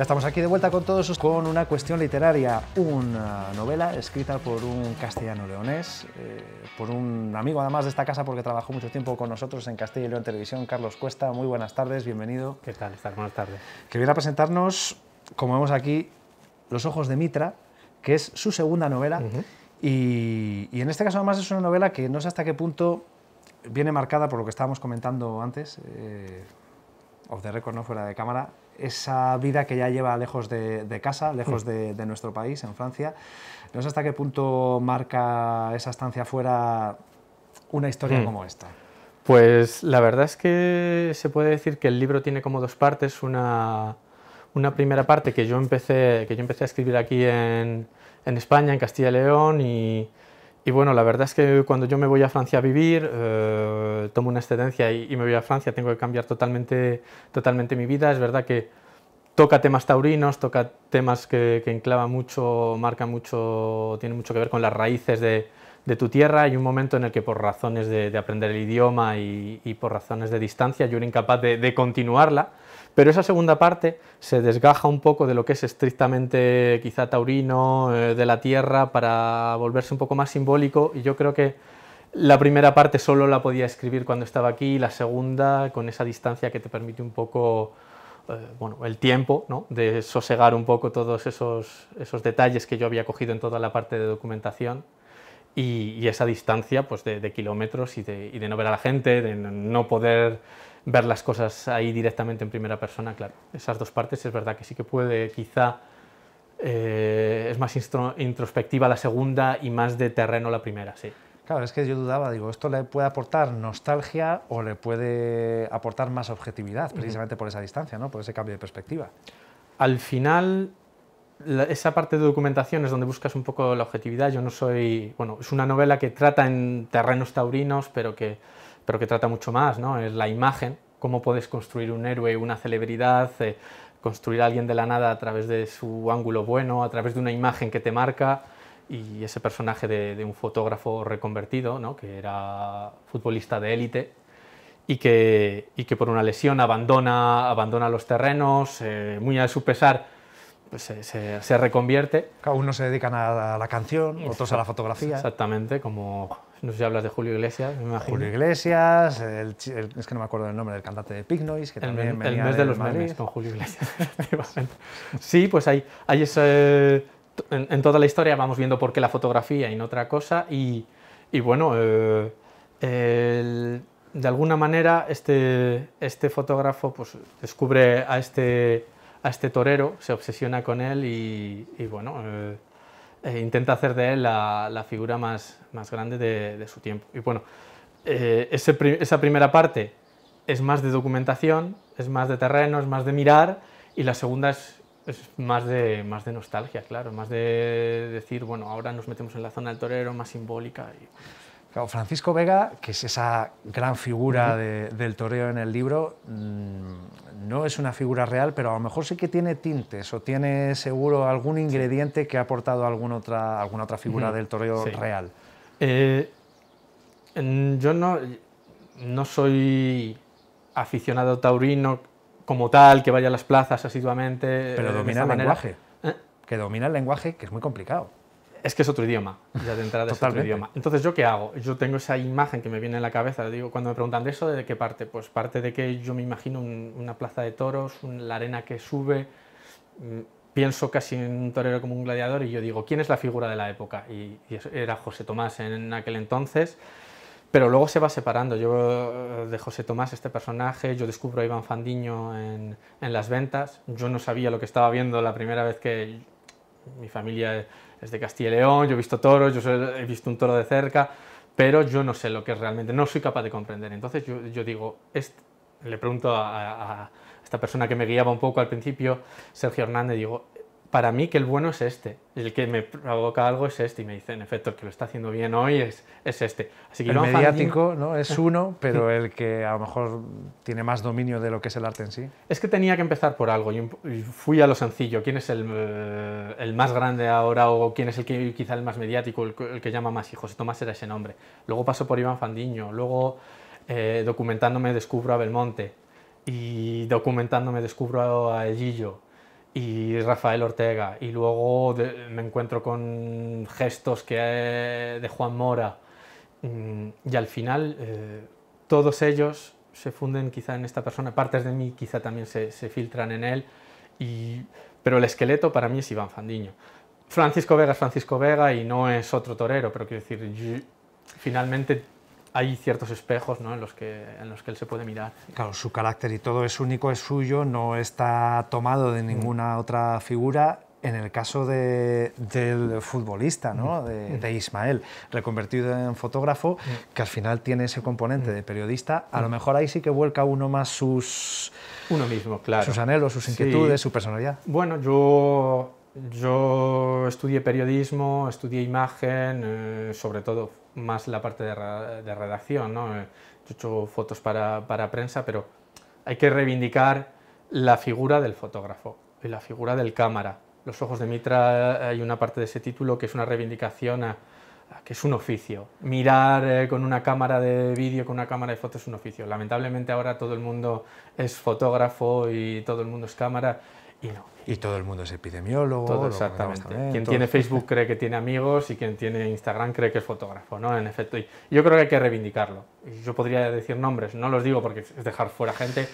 Ya estamos aquí de vuelta con todos con una cuestión literaria, una novela escrita por un castellano leonés, eh, por un amigo además de esta casa porque trabajó mucho tiempo con nosotros en Castilla y León Televisión, Carlos Cuesta. Muy buenas tardes, bienvenido. ¿Qué tal? Buenas tardes. Que viene a presentarnos, como vemos aquí, Los ojos de Mitra, que es su segunda novela. y, en este caso además es una novela que no sé hasta qué punto viene marcada por lo que estábamos comentando antes, eh, off the record, no fuera de cámara, esa vida que ya lleva lejos de, casa, lejos mm. de, nuestro país, en Francia. No sé hasta qué punto marca esa estancia fuera una historia mm. como esta. Pues la verdad es que se puede decir que el libro tiene como dos partes. Una, primera parte que yo empecé, que yo empecé a escribir aquí en, España, en Castilla y León, y y bueno, la verdad es que cuando yo me voy a Francia a vivir, eh, tomo una excedencia y, me voy a Francia, tengo que cambiar totalmente, totalmente mi vida. Es verdad que toca temas taurinos, toca temas que, que enclava mucho, marca mucho, tiene mucho que ver con las raíces de, de tu tierra. Hay un momento en el que por razones de, aprender el idioma y, por razones de distancia yo era incapaz de, continuarla, pero esa segunda parte se desgaja un poco de lo que es estrictamente quizá taurino, eh, de la tierra, para volverse un poco más simbólico y yo creo que la primera parte solo la podía escribir cuando estaba aquí y la segunda con esa distancia que te permite un poco... Eh, bueno, el tiempo ¿no? de sosegar un poco todos esos detalles que yo había cogido en toda la parte de documentación y, esa distancia pues, de, kilómetros y de, no ver a la gente, de no poder ver las cosas ahí directamente en primera persona, claro, esas dos partes es verdad que sí que puede, quizá eh, es más introspectiva la segunda y más de terreno la primera, sí. Claro, es que yo dudaba, digo, esto le puede aportar nostalgia o le puede aportar más objetividad, precisamente por esa distancia, ¿no? por ese cambio de perspectiva. Al final, esa parte de documentación es donde buscas un poco la objetividad. Yo no soy, bueno, es una novela que trata en terrenos taurinos, pero que, pero que trata mucho más, ¿no? Es la imagen, cómo puedes construir un héroe, una celebridad, eh, construir a alguien de la nada a través de su ángulo bueno, a través de una imagen que te marca y ese personaje de, un fotógrafo reconvertido, ¿no? que era futbolista de élite y que, y que por una lesión abandona, abandona los terrenos, eh, muy a su pesar pues, se, reconvierte. Cada uno se dedican a la canción, otros a la fotografía. Exactamente, como no sé si hablas de Julio Iglesias, Julio Iglesias, es que no me acuerdo el nombre del cantante de Pig que también venía El mes de los con Julio Iglesias, Sí, pues hay, hay en, toda la historia vamos viendo por qué la fotografía y no otra cosa, y, bueno, eh, de alguna manera este, este fotógrafo pues, descubre a este a este torero, se obsesiona con él y, bueno, eh, intenta hacer de él la, figura más, más grande de, su tiempo. Y bueno, eh, esa primera parte es más de documentación, es más de terreno, es más de mirar, y la segunda es, más, de, más de nostalgia, claro, más de decir, bueno, ahora nos metemos en la zona del torero, más simbólica. Francisco Vega, que es esa gran figura del toreo en el libro, mm, no es una figura real, pero a lo mejor sí que tiene tintes o tiene seguro algún ingrediente que ha aportado alguna otra, alguna otra figura del toreo real. Eh, yo no, no soy aficionado taurino como tal, que vaya a las plazas asiduamente. Pero eh, domina el lenguaje. ¿Eh? Que domina el lenguaje, que es muy complicado es que es otro idioma, ya de entrada es otro idioma. Entonces, ¿yo qué hago? Yo tengo esa imagen que me viene en la cabeza, digo, cuando me preguntan de eso, ¿de qué parte? Pues parte de que yo me imagino una plaza de toros, la arena que sube, mm, pienso casi en un torero como un gladiador y yo digo, ¿quién es la figura de la época? Y, era José Tomás en, aquel entonces, pero luego se va separando. Yo eh, de José Tomás, este personaje, yo descubro a Iván Fandiño en las ventas, yo no sabía lo que estaba viendo la primera vez que mi familia es Castilla y León, yo he visto toros, yo he visto un toro de cerca, pero yo no sé lo que es realmente, no soy capaz de comprender. Entonces yo, digo, le pregunto a, esta persona que me guiaba un poco al principio, Sergio Hernández, digo, para mí que el bueno es este, el que me provoca algo es este, y me dice, en efecto, el que lo está haciendo bien hoy es, este. Así que el mediático ¿no? es uno, pero el que a lo mejor tiene más dominio de lo que es el arte en sí. Es que tenía que empezar por algo, y fui a lo sencillo, quién es eh, el, más grande ahora o quién es el que quizá el más mediático, el, que llama más hijos, Tomás era ese nombre. Luego paso por Iván Fandiño, luego eh, documentándome descubro a Belmonte y documentándome descubro a Elillo y Rafael Ortega. Y luego me encuentro con gestos que, de Juan Mora. Mm, y al final, eh, todos ellos se funden quizá en esta persona, partes de mí quizá también se, filtran en él, pero el esqueleto para mí es Iván Fandiño. Francisco Vega es Francisco Vega y no es otro torero, pero quiero decir, finalmente hay ciertos espejos ¿no? en, los que, en los que él se puede mirar. Claro, su carácter y todo es único, es suyo, no está tomado de ninguna mm. otra figura. En el caso de, del futbolista, ¿no? Mm. Mm. de, Ismael, reconvertido en fotógrafo, que al final tiene ese componente de periodista, a lo mejor ahí sí que vuelca uno más sus, uno mismo, claro. sus anhelos, sus inquietudes, su personalidad. Bueno, yo yo estudié periodismo, estudié imagen, eh, sobre todo más la parte de, redacción, eh, Yo he hecho fotos para, prensa, pero hay que reivindicar la figura del fotógrafo y la figura del cámara. Los ojos de Mitra, eh, hay una parte de ese título que es una reivindicación que es un oficio. Mirar eh, con una cámara de vídeo, con una cámara de fotos es un oficio. Lamentablemente ahora todo el mundo es fotógrafo y todo el mundo es cámara y todo el mundo es epidemiólogo. Todo exactamente. quien tiene Facebook cree que tiene amigos y quien tiene Instagram cree que es fotógrafo, ¿no? En efecto, y yo creo que hay que reivindicarlo. Yo podría decir nombres, no los digo porque es dejar fuera gente,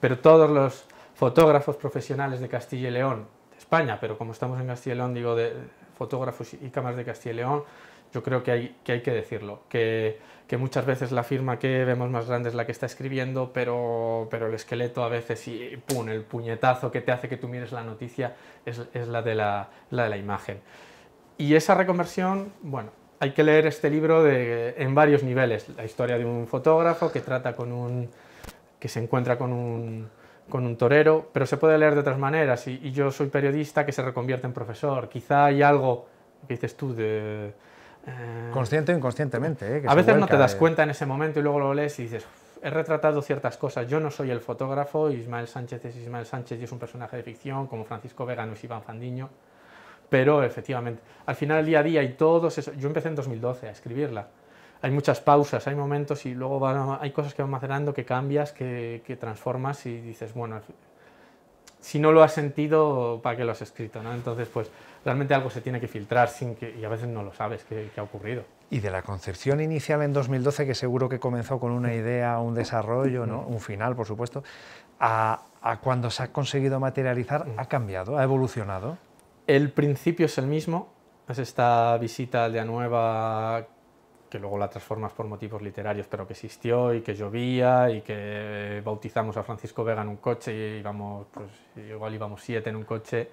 pero todos los fotógrafos profesionales de Castilla y León, de España, pero como estamos en Castilla y León, digo de fotógrafos y cámaras de Castilla y León, yo creo que hay que, hay que decirlo, que, muchas veces la firma que vemos más grande es la que está escribiendo, pero, pero el esqueleto a veces y pum, el puñetazo que te hace que tú mires la noticia es, la, de la, de la imagen. Y esa reconversión, bueno, hay que leer este libro de, en varios niveles. La historia de un fotógrafo que trata con un... que se encuentra con un, con un torero, pero se puede leer de otras maneras. Y, y yo soy periodista que se reconvierte en profesor. Quizá hay algo que dices tú de Ah. Consciente o inconscientemente. ¿eh? a veces no te das cuenta en ese momento y luego lo lees y dices, he retratado ciertas cosas. Yo no soy el fotógrafo, Ismael Sánchez es Ismael Sánchez y es un personaje de ficción, como Francisco Vega no es Iván Fandiño. Pero efectivamente, al final del día a día y todos yo empecé en 2012 a escribirla. Hay muchas pausas, hay momentos y luego hay cosas que van macerando, que cambias, que transformas y dices, bueno, si no lo has sentido, ¿para qué lo has escrito? ¿no? Entonces, pues realmente algo se tiene que filtrar sin que, y a veces no lo sabes qué, ha ocurrido. Y de la concepción inicial en 2012, que seguro que comenzó con una idea, un desarrollo, ¿no? un final, por supuesto, a, cuando se ha conseguido materializar, ¿ha cambiado, ha evolucionado? El principio es el mismo, es esta visita de Día Nueva que luego la transformas por motivos literarios, pero que existió y que llovía y que bautizamos a Francisco Vega en un coche y íbamos, pues igual íbamos siete en un coche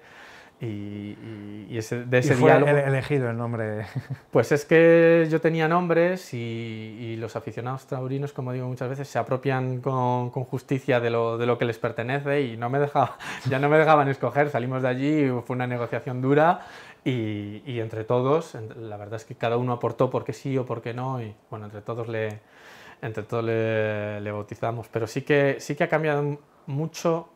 y, ese, de ese ¿Y fue elegido el nombre. Pues es que yo tenía nombres y, los aficionados taurinos, como digo muchas veces, se apropian con, justicia de lo, de lo, que les pertenece y no me dejaba, ya no me dejaban escoger. Salimos de allí, fue una negociación dura y, y entre todos, la verdad es que cada uno aportó porque sí o por qué no y bueno, entre todos le, entre todos le, le, bautizamos, pero sí que, sí que ha cambiado mucho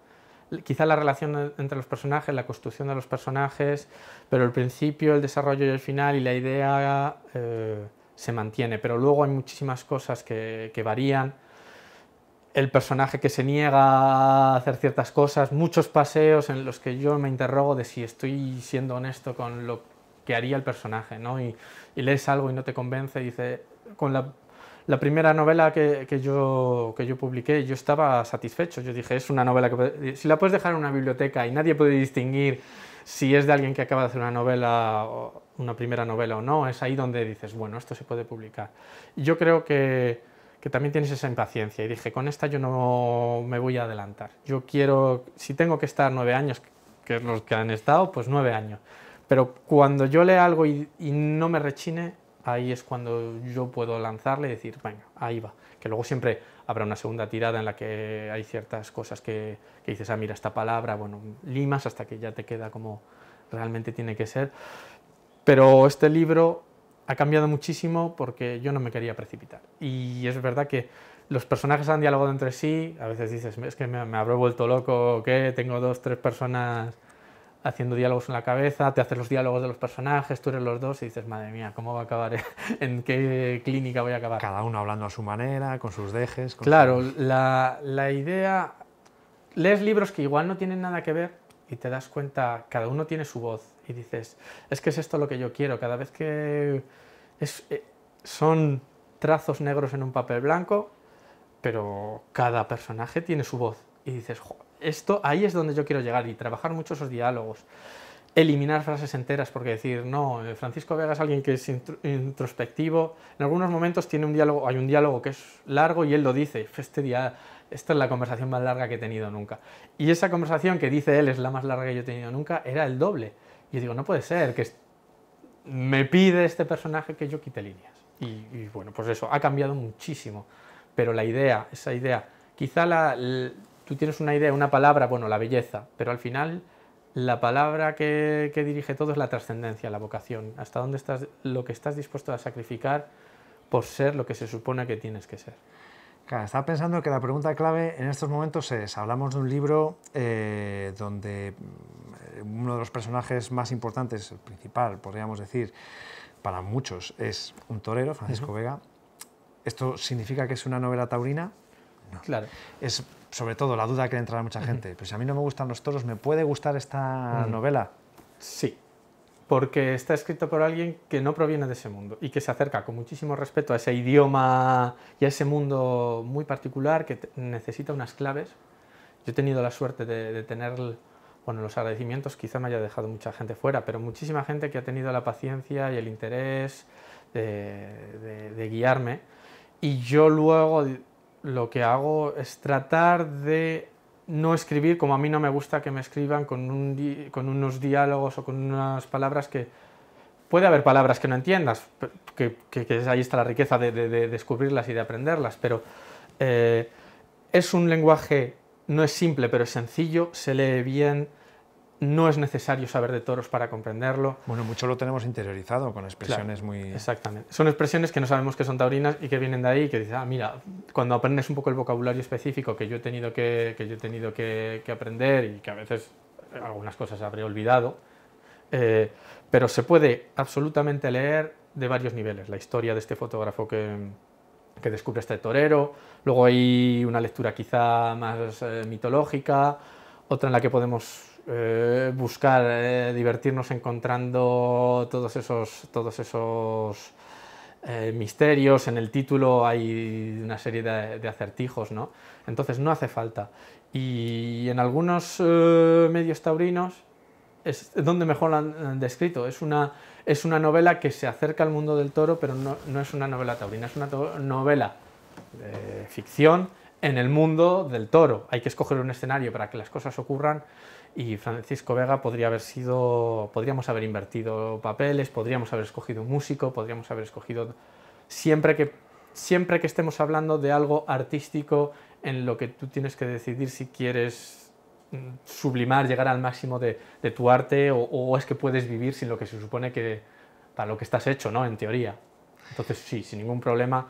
quizá la relación entre los personajes, la construcción de los personajes, pero el principio, el desarrollo y el final y la idea eh, se mantiene, pero luego hay muchísimas cosas que, varían el personaje que se niega a hacer ciertas cosas, muchos paseos en los que yo me interrogo de si estoy siendo honesto con lo que haría el personaje, ¿no? Y, lees algo y no te convence y dice, con la la primera novela que, yo, que yo publiqué, yo estaba satisfecho. Yo dije, es una novela que si la puedes dejar en una biblioteca y nadie puede distinguir si es de alguien que acaba de hacer una novela, o una primera novela o no, es ahí donde dices, bueno, esto se puede publicar. yo creo que, que también tienes esa impaciencia y dije, con esta yo no me voy a adelantar. Yo quiero, si tengo que estar nueve años, que es los que han estado, pues nueve años. Pero cuando yo lea algo y no me rechine, ahí es cuando yo puedo lanzarle y decir, venga, ahí va. Que luego siempre habrá una segunda tirada en la que hay ciertas cosas que, dices, ah, mira, esta palabra, bueno, limas hasta que ya te queda como realmente tiene que ser. Pero este libro ha cambiado muchísimo porque yo no me quería precipitar. Y es verdad que los personajes han dialogado entre sí, a veces dices, es que me, habré vuelto loco, ¿qué? tengo dos, tres personas haciendo diálogos en la cabeza, te haces los diálogos de los personajes, tú eres los dos y dices, madre mía, ¿cómo va a acabar? ¿En qué clínica voy a acabar? Cada uno hablando a su manera, con sus dejes. claro, La, la idea... Lees libros que igual no tienen nada que ver y te das cuenta, cada uno tiene su voz y dices, es que es esto lo que yo quiero, cada vez que es, eh, son trazos negros en un papel blanco, pero cada personaje tiene su voz y dices, Joder, esto ahí es donde yo quiero llegar y trabajar mucho esos diálogos. Eliminar frases enteras, porque decir, no, eh, Francisco Vega es alguien que es introspectivo. En algunos momentos tiene un diálogo, hay un diálogo que es largo y él lo dice. Este día, esta es la conversación más larga que he tenido nunca. Y esa conversación que dice él es la más larga que yo he tenido nunca, era el doble. Y yo digo, no puede ser, que me pide este personaje que yo quite líneas. Y, y bueno, pues eso, ha cambiado muchísimo. Pero la idea, esa idea, quizá la tú tienes una idea, una palabra, bueno, la belleza, pero al final la palabra que, dirige todo es la trascendencia, la vocación, hasta dónde estás, lo que estás dispuesto a sacrificar por ser lo que se supone que tienes que ser. Claro, estaba pensando que la pregunta clave en estos momentos es, hablamos de un libro eh, donde mm, uno de los personajes más importantes, el principal, podríamos decir, para muchos, es un torero, Francisco Vega. ¿Esto significa que es una novela taurina? No. Claro. Es sobre todo la duda que le entra a mucha gente, pues si a mí no me gustan los toros, ¿me puede gustar esta mm. novela? Sí, porque está escrito por alguien que no proviene de ese mundo y que se acerca con muchísimo respeto a ese idioma y a ese mundo muy particular que necesita unas claves. Yo he tenido la suerte de, tener, bueno, los agradecimientos quizá me haya dejado mucha gente fuera, pero muchísima gente que ha tenido la paciencia y el interés de guiarme. Y yo luego lo que hago es tratar de no escribir, como a mí no me gusta que me escriban con, unos diálogos o con unas palabras que... Puede haber palabras que no entiendas, que, ahí está la riqueza de, descubrirlas y de aprenderlas, pero eh, es un lenguaje, no es simple, pero es sencillo, se lee bien, no es necesario saber de toros para comprenderlo. Bueno, mucho lo tenemos interiorizado con expresiones muy... Exactamente. Son expresiones que no sabemos que son taurinas y que vienen de ahí y que dices, ah, mira, cuando aprendes un poco el vocabulario específico que yo he tenido que, yo he tenido que, aprender y que a veces eh, algunas cosas habré olvidado, eh, pero se puede absolutamente leer de varios niveles. La historia de este fotógrafo que, que descubre este torero, luego hay una lectura quizá más eh, mitológica, otra en la que podemos eh, buscar, eh, divertirnos encontrando todos esos, todos esos eh, misterios. En el título hay una serie de, acertijos, ¿no? Entonces no hace falta. Y en algunos medios taurinos es donde mejor lo han descrito. Es una, es una novela que se acerca al mundo del toro, pero no, no es una novela taurina, es una novela ficción en el mundo del toro. Hay que escoger un escenario para que las cosas ocurran y Francisco Vega podría haber sido, podríamos haber invertido papeles, podríamos haber escogido un músico, podríamos haber escogido siempre que siempre que estemos hablando de algo artístico en lo que tú tienes que decidir si quieres mm, sublimar, llegar al máximo de, tu arte o, es que puedes vivir sin lo que se supone que para lo que estás hecho, ¿no? En teoría. Entonces sí, sin ningún problema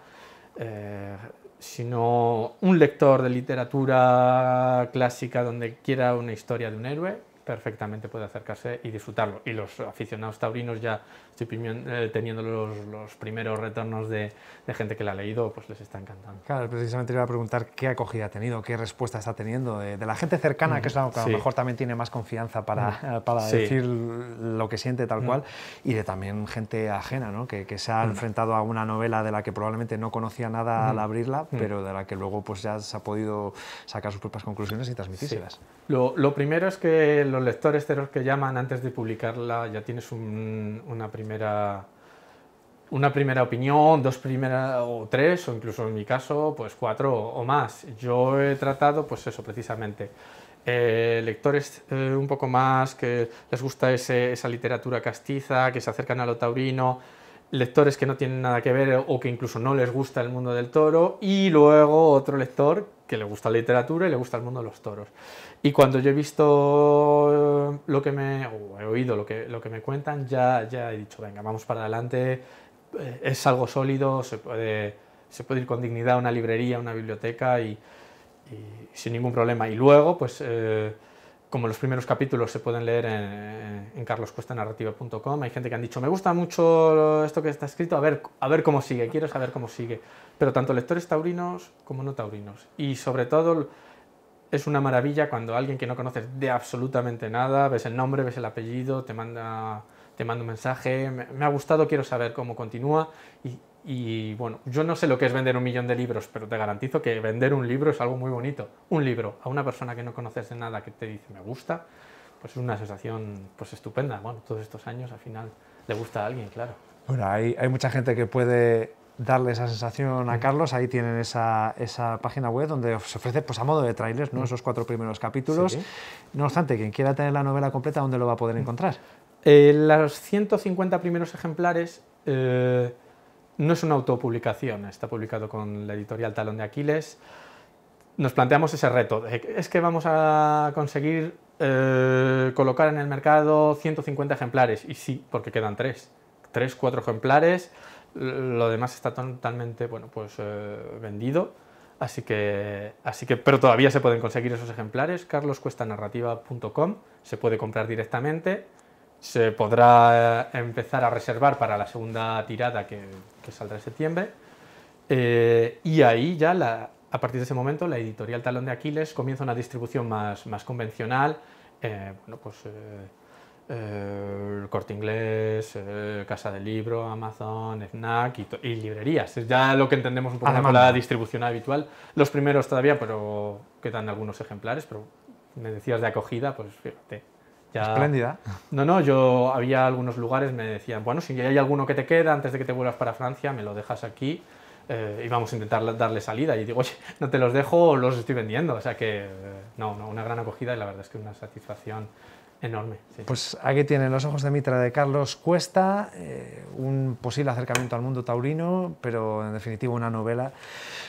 eh, sino un lector de literatura clásica donde quiera una historia de un héroe, perfectamente puede acercarse y disfrutarlo. Y los aficionados taurinos ya eh, teniendo los, primeros retornos de, gente que la ha leído, pues les está encantando. Claro, precisamente iba a preguntar qué acogida ha tenido, qué respuesta está teniendo de, la gente cercana, que es la que a lo mejor también tiene más confianza para, decir lo que siente tal cual, y de también gente ajena, ¿no? que, se ha enfrentado a una novela de la que probablemente no conocía nada al abrirla, pero de la que luego pues ya se ha podido sacar sus propias conclusiones y transmitirlas Lo, primero es que los lectores que llaman antes de publicarla ya tienes una primera una primera opinión, dos primeras o tres, o incluso en mi caso, pues cuatro o más. Yo he tratado, pues eso precisamente. Eh, lectores eh, un poco más que les gusta esa literatura castiza, que se acercan a lo taurino, lectores que no tienen nada que ver o que incluso no les gusta el mundo del toro y luego otro lector que le gusta la literatura y le gusta el mundo de los toros. Y cuando yo he visto lo que me, he oído lo que, lo que me cuentan, ya, ya he dicho, venga, vamos para adelante, eh, es algo sólido, se puede, se puede ir con dignidad a una librería, a una biblioteca y, sin ningún problema. Y luego, pues... Eh, como los primeros capítulos se pueden leer en, carloscuestanarrativa.com, hay gente que han dicho, me gusta mucho esto que está escrito, a ver, a ver cómo sigue, quiero saber cómo sigue. Pero tanto lectores taurinos como no taurinos. Y sobre todo es una maravilla cuando alguien que no conoces de absolutamente nada, ves el nombre, ves el apellido, te manda, te manda un mensaje, me, ha gustado, quiero saber cómo continúa. Y bueno, yo no sé lo que es vender un millón de libros, pero te garantizo que vender un libro es algo muy bonito. Un libro a una persona que no conoces de nada que te dice me gusta, pues es una sensación pues estupenda. Bueno, todos estos años al final le gusta a alguien, claro. Bueno, hay, mucha gente que puede darle esa sensación a Carlos. Ahí tienen esa, página web donde se ofrece pues, a modo de trailers ¿no? esos cuatro primeros capítulos. No obstante, quien quiera tener la novela completa, ¿dónde lo va a poder encontrar? Eh, los 150 primeros ejemplares... Eh no es una autopublicación, está publicado con la editorial Talón de Aquiles. Nos planteamos ese reto, es que vamos a conseguir eh, colocar en el mercado 150 ejemplares, y sí, porque quedan tres, tres, cuatro ejemplares, lo demás está totalmente bueno, pues, eh, vendido. Así que, así que, pero todavía se pueden conseguir esos ejemplares. carloscuestanarrativa.com se puede comprar directamente. Se podrá eh, empezar a reservar para la segunda tirada que saldrá en septiembre. Eh, y ahí ya, a partir de ese momento, la editorial Talón de Aquiles comienza una distribución más, convencional. Eh, bueno, pues eh, Corte Inglés, Casa del Libro, Amazon, FNAC y, librerías. Es ya lo que entendemos un poco como la distribución habitual. Los primeros todavía, pero quedan algunos ejemplares, pero me decías de acogida, pues fíjate, Espléndida. No, no, yo había algunos lugares, me decían, bueno, si hay alguno que te queda antes de que te vuelvas para Francia, me lo dejas aquí eh, y vamos a intentar darle salida. Y digo, oye, no te los dejo, los estoy vendiendo. O sea que, eh, no, no, una gran acogida y la verdad es que una satisfacción enorme. Pues aquí tienen los ojos de Mitra de Carlos Cuesta, eh, un posible acercamiento al mundo taurino, pero en definitiva una novela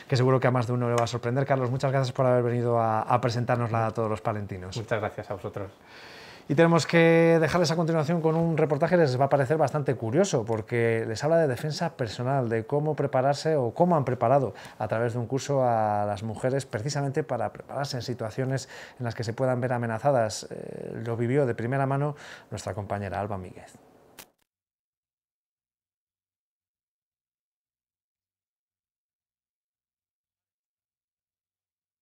que seguro que a más de uno le va a sorprender. Carlos, muchas gracias por haber venido a, a a todos los palentinos. Muchas gracias a vosotros. Y tenemos que dejarles a continuación con un reportaje que les va a parecer bastante curioso, porque les habla de defensa personal, de cómo prepararse o cómo han preparado a través de un curso a las mujeres precisamente para prepararse en situaciones en las que se puedan ver amenazadas. Eh, lo vivió de primera mano nuestra compañera Alba Míguez.